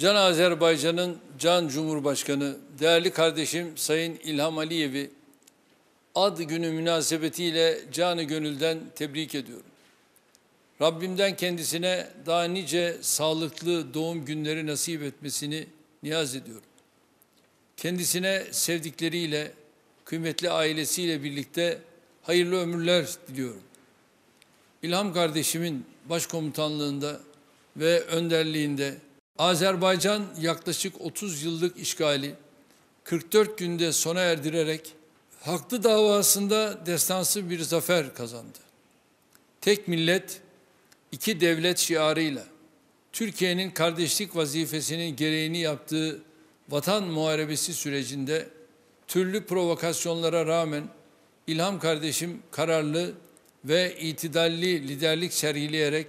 Can Azerbaycan'ın Can Cumhurbaşkanı, değerli kardeşim Sayın İlham Aliyev'i ad günü münasebetiyle canı gönülden tebrik ediyorum. Rabbimden kendisine daha nice sağlıklı doğum günleri nasip etmesini niyaz ediyorum. Kendisine sevdikleriyle, kıymetli ailesiyle birlikte hayırlı ömürler diliyorum. İlham kardeşimin başkomutanlığında ve önderliğinde Azerbaycan yaklaşık 30 yıllık işgali 44 günde sona erdirerek haklı davasında destansı bir zafer kazandı. Tek millet, iki devlet şiarıyla Türkiye'nin kardeşlik vazifesinin gereğini yaptığı vatan muharebesi sürecinde türlü provokasyonlara rağmen İlham kardeşim kararlı ve itidalli liderlik sergileyerek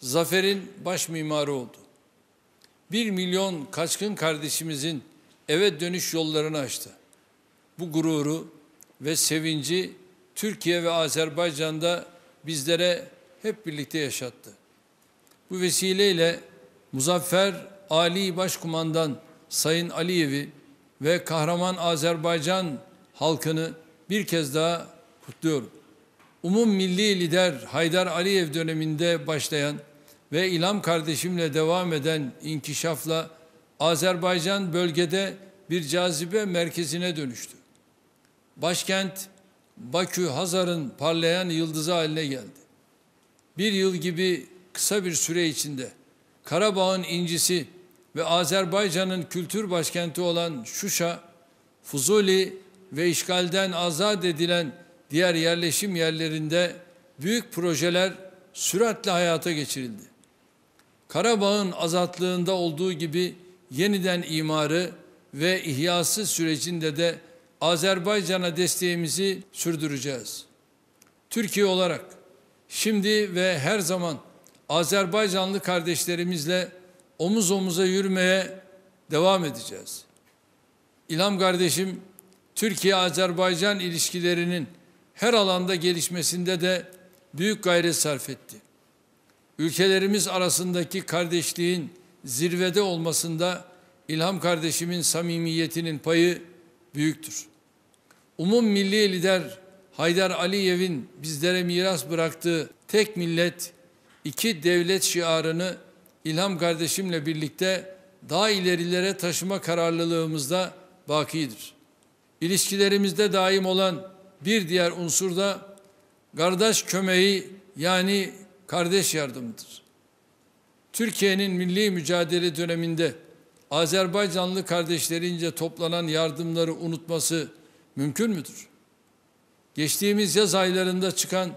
zaferin baş mimarı oldu. 1 milyon kaçkın kardeşimizin eve dönüş yollarını açtı. Bu gururu ve sevinci Türkiye ve Azerbaycan'da bizlere hep birlikte yaşattı. Bu vesileyle Muzaffer Ali Başkumandan Sayın Aliyev'i ve kahraman Azerbaycan halkını bir kez daha kutluyorum. Umum milli lider Haydar Aliyev döneminde başlayan ve İlam kardeşimle devam eden inkişafla Azerbaycan bölgede bir cazibe merkezine dönüştü. Başkent Bakü Hazar'ın parlayan yıldızı haline geldi. Bir yıl gibi kısa bir süre içinde Karabağ'ın incisi ve Azerbaycan'ın kültür başkenti olan Şuşa, Fuzuli ve işgalden azat edilen diğer yerleşim yerlerinde büyük projeler süratle hayata geçirildi. Karabağ'ın azatlığında olduğu gibi yeniden imarı ve ihyası sürecinde de Azerbaycan'a desteğimizi sürdüreceğiz. Türkiye olarak şimdi ve her zaman Azerbaycanlı kardeşlerimizle omuz omuza yürümeye devam edeceğiz. İlham kardeşim Türkiye-Azerbaycan ilişkilerinin her alanda gelişmesinde de büyük gayret sarf etti. Ülkelerimiz arasındaki kardeşliğin zirvede olmasında İlham kardeşimin samimiyetinin payı büyüktür. Umum milli lider Haydar Aliyev'in bizlere miras bıraktığı tek millet, iki devlet şiarını İlham kardeşimle birlikte daha ilerilere taşıma kararlılığımızda bakidir. İlişkilerimizde daim olan bir diğer unsur da kardeş kömeği yani kardeş yardımıdır. Türkiye'nin milli mücadele döneminde Azerbaycanlı kardeşlerince toplanan yardımları unutması mümkün müdür? Geçtiğimiz yaz aylarında çıkan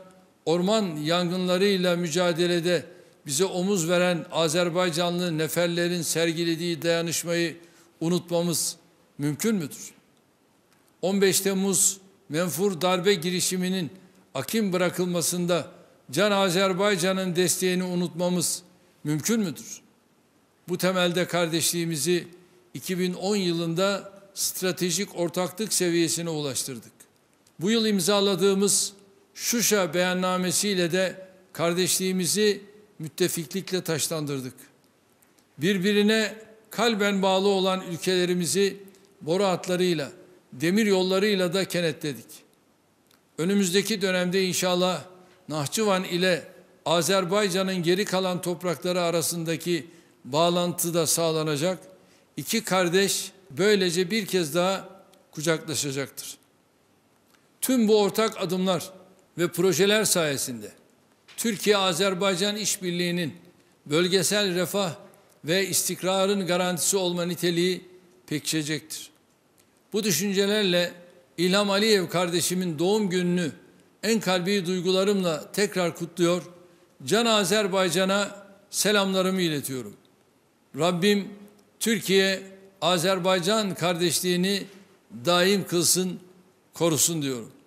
orman yangınlarıyla mücadelede bize omuz veren Azerbaycanlı neferlerin sergilediği dayanışmayı unutmamız mümkün müdür? 15 Temmuz menfur darbe girişiminin akim bırakılmasında Can Azerbaycan'ın desteğini unutmamız mümkün müdür? Bu temelde kardeşliğimizi 2010 yılında stratejik ortaklık seviyesine ulaştırdık. Bu yıl imzaladığımız Şuşa beyannamesiyle de kardeşliğimizi müttefiklikle taşlandırdık. Birbirine kalben bağlı olan ülkelerimizi boru hatlarıyla, demir yollarıyla da kenetledik. Önümüzdeki dönemde inşallah Nahçıvan ile Azerbaycan'ın geri kalan toprakları arasındaki bağlantı da sağlanacak. İki kardeş böylece bir kez daha kucaklaşacaktır. Tüm bu ortak adımlar ve projeler sayesinde Türkiye-Azerbaycan işbirliğinin bölgesel refah ve istikrarın garantisi olma niteliği pekişecektir. Bu düşüncelerle İlham Aliyev kardeşimin doğum gününü en kalbi duygularımla tekrar kutluyor. Can Azerbaycan'a selamlarımı iletiyorum. Rabbim Türkiye Azerbaycan kardeşliğini daim kılsın, korusun diyorum.